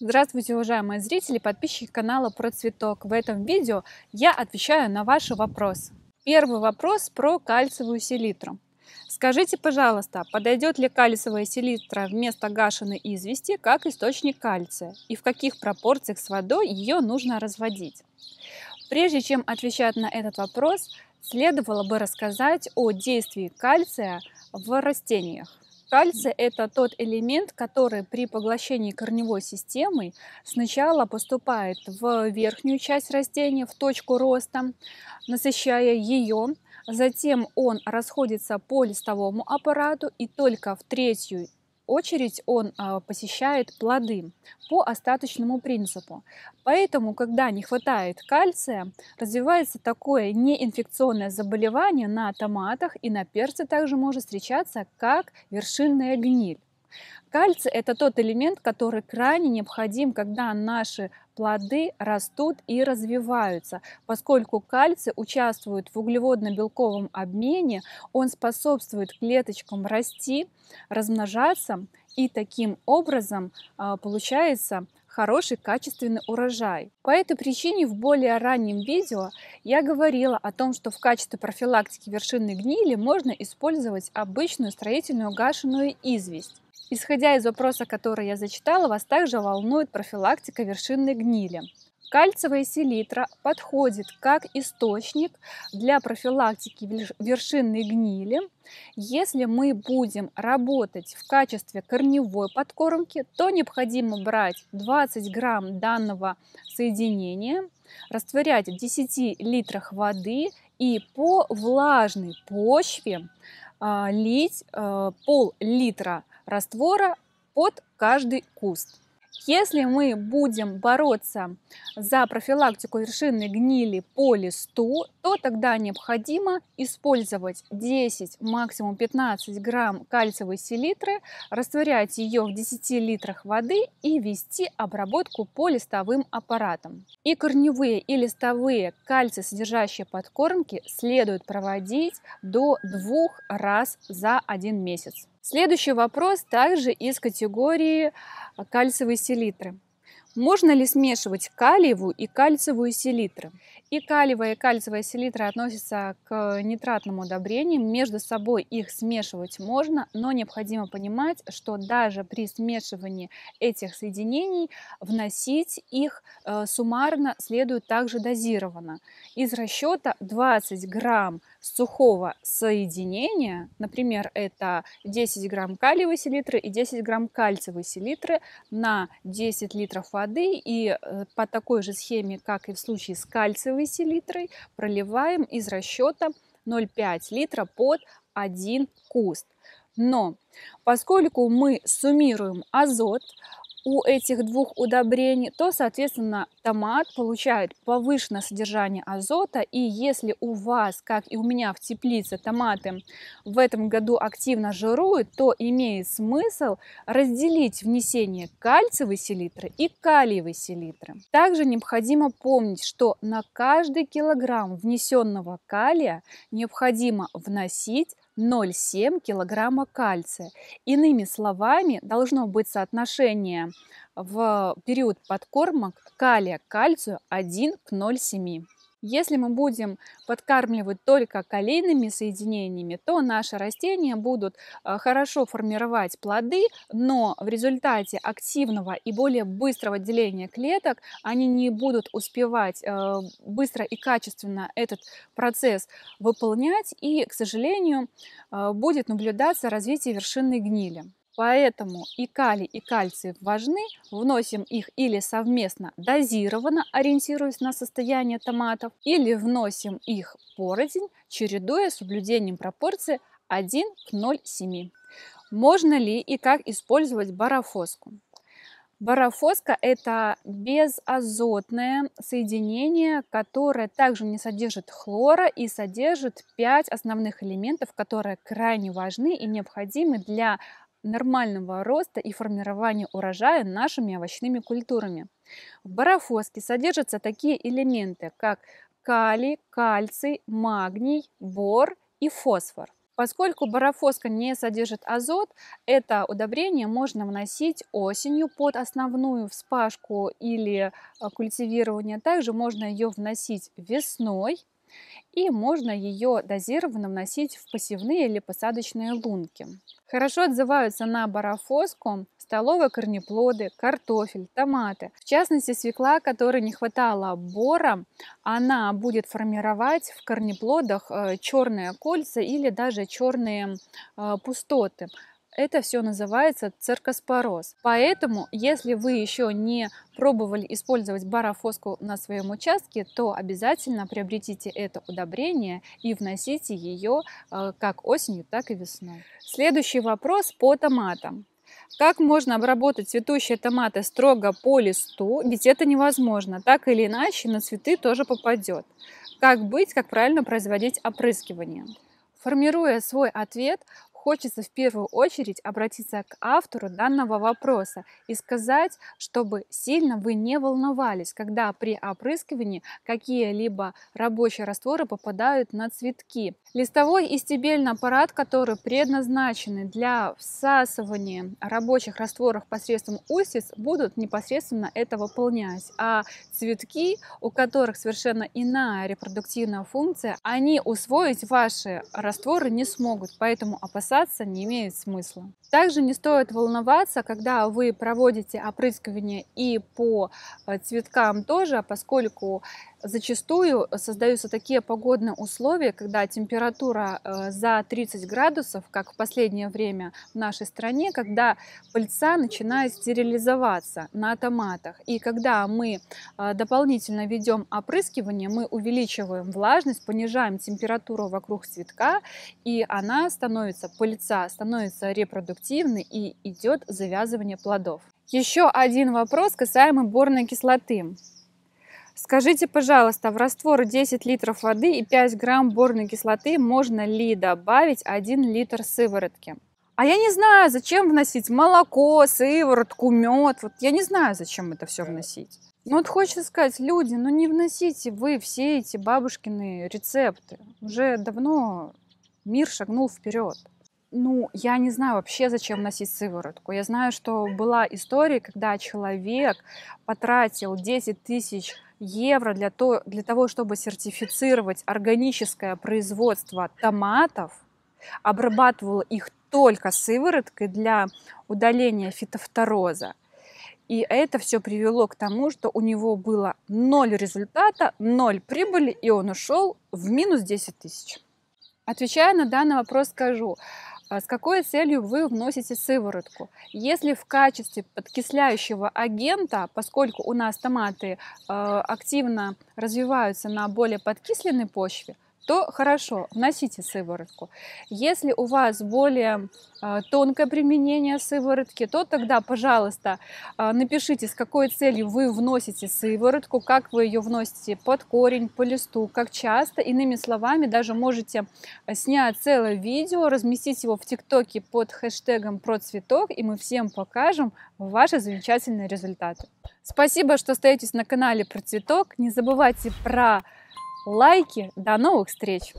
Здравствуйте, уважаемые зрители и подписчики канала Про Цветок. В этом видео я отвечаю на ваши вопросы. Первый вопрос про кальциевую селитру. Скажите, пожалуйста, подойдет ли кальциевая селитра вместо гашеной извести как источник кальция и в каких пропорциях с водой ее нужно разводить? Прежде чем отвечать на этот вопрос, следовало бы рассказать о действии кальция в растениях. Кальций – это тот элемент, который при поглощении корневой системой сначала поступает в верхнюю часть растения, в точку роста, насыщая ее, затем он расходится по листовому аппарату и только в третью очередь он а, посещает плоды по остаточному принципу. Поэтому, когда не хватает кальция, развивается такое неинфекционное заболевание на томатах и на перце также может встречаться, как вершинная гниль. Кальций – это тот элемент, который крайне необходим, когда наши плоды растут и развиваются. Поскольку кальций участвует в углеводно-белковом обмене, он способствует клеточкам расти, размножаться, и таким образом а, получается хороший качественный урожай. По этой причине в более раннем видео я говорила о том, что в качестве профилактики вершины гнили можно использовать обычную строительную гашеную известь. Исходя из вопроса, который я зачитала, вас также волнует профилактика вершинной гнили. Кальциевая селитра подходит как источник для профилактики вершинной гнили. Если мы будем работать в качестве корневой подкормки, то необходимо брать 20 грамм данного соединения, растворять в 10 литрах воды и по влажной почве а, лить э, пол-литра раствора под каждый куст. Если мы будем бороться за профилактику вершинной гнили по листу, то тогда необходимо использовать 10, максимум 15 грамм кальциевой селитры, растворять ее в 10 литрах воды и вести обработку по листовым аппаратам. И корневые, и листовые кальций, содержащие подкормки, следует проводить до двух раз за один месяц. Следующий вопрос также из категории кальциевой селитры. Можно ли смешивать калиевую и кальциевую селитры? И калиевая, и кальциевая селитра относятся к нитратным удобрениям. Между собой их смешивать можно, но необходимо понимать, что даже при смешивании этих соединений вносить их э, суммарно следует также дозированно. Из расчета 20 грамм сухого соединения, например, это 10 грамм калиевой селитры и 10 грамм кальциевой селитры на 10 литров воды, воды и э, по такой же схеме, как и в случае с кальциевой селитрой, проливаем из расчета 0,5 литра под один куст. Но поскольку мы суммируем азот, у этих двух удобрений, то, соответственно, томат получает повышенное содержание азота. И если у вас, как и у меня в теплице, томаты в этом году активно жируют, то имеет смысл разделить внесение кальциевой селитры и калиевой селитры. Также необходимо помнить, что на каждый килограмм внесенного калия необходимо вносить 0,7 килограмма кальция. Иными словами, должно быть соотношение в период подкормок калия к кальцию 1 к 0,7. Если мы будем подкармливать только колейными соединениями, то наши растения будут э, хорошо формировать плоды, но в результате активного и более быстрого деления клеток они не будут успевать э, быстро и качественно этот процесс выполнять и, к сожалению, э, будет наблюдаться развитие вершинной гнили. Поэтому и калий, и кальций важны. Вносим их или совместно дозированно, ориентируясь на состояние томатов, или вносим их порознь, чередуя с соблюдением пропорции 1 к 0,7. Можно ли и как использовать барафоску? Барафоска – это безазотное соединение, которое также не содержит хлора и содержит 5 основных элементов, которые крайне важны и необходимы для нормального роста и формирования урожая нашими овощными культурами. В барафоске содержатся такие элементы, как калий, кальций, магний, бор и фосфор. Поскольку барафоска не содержит азот, это удобрение можно вносить осенью под основную вспашку или а, культивирование. Также можно ее вносить весной и можно ее дозированно вносить в посевные или посадочные лунки. Хорошо отзываются на барафоску столовые корнеплоды, картофель, томаты. В частности, свекла, которой не хватало бора, она будет формировать в корнеплодах э, черные кольца или даже черные э, пустоты. Это все называется циркоспороз. Поэтому, если вы еще не пробовали использовать барафоску на своем участке, то обязательно приобретите это удобрение и вносите ее э, как осенью, так и весной. Следующий вопрос по томатам. Как можно обработать цветущие томаты строго по листу? Ведь это невозможно. Так или иначе, на цветы тоже попадет. Как быть, как правильно производить опрыскивание? Формируя свой ответ, Хочется в первую очередь обратиться к автору данного вопроса и сказать, чтобы сильно вы не волновались, когда при опрыскивании какие-либо рабочие растворы попадают на цветки. Листовой и стебельный аппарат, который предназначены для всасывания рабочих растворов посредством устиц, будут непосредственно это выполнять, а цветки, у которых совершенно иная репродуктивная функция, они усвоить ваши растворы не смогут, поэтому опасаться касаться не имеет смысла. Также не стоит волноваться, когда вы проводите опрыскивание и по э, цветкам тоже, а поскольку зачастую создаются такие погодные условия, когда температура э, за 30 градусов, как в последнее время в нашей стране, когда пыльца начинает стерилизоваться на томатах. И когда мы э, дополнительно ведем опрыскивание, мы увеличиваем влажность, понижаем температуру вокруг цветка, и она становится, пыльца становится репродуктивной и идет завязывание плодов. Еще один вопрос касаемо борной кислоты. Скажите, пожалуйста, в раствор 10 литров воды и 5 грамм борной кислоты можно ли добавить 1 литр сыворотки? А я не знаю, зачем вносить молоко, сыворотку, мед. Вот я не знаю, зачем это все вносить. Ну вот хочется сказать, люди, ну не вносите вы все эти бабушкины рецепты. Уже давно мир шагнул вперед ну, я не знаю вообще, зачем носить сыворотку. Я знаю, что была история, когда человек потратил 10 тысяч евро для, то, для того, чтобы сертифицировать органическое производство томатов, обрабатывал их только сывороткой для удаления фитофтороза. И это все привело к тому, что у него было ноль результата, ноль прибыли, и он ушел в минус 10 тысяч. Отвечая на данный вопрос, скажу, а с какой целью вы вносите сыворотку? Если в качестве подкисляющего агента, поскольку у нас томаты э, активно развиваются на более подкисленной почве, то хорошо, вносите сыворотку. Если у вас более а, тонкое применение сыворотки, то тогда, пожалуйста, а, напишите, с какой целью вы вносите сыворотку, как вы ее вносите под корень, по листу, как часто. Иными словами, даже можете а, снять целое видео, разместить его в ТикТоке под хэштегом про цветок, и мы всем покажем ваши замечательные результаты. Спасибо, что остаетесь на канале про цветок. Не забывайте про лайки. До новых встреч!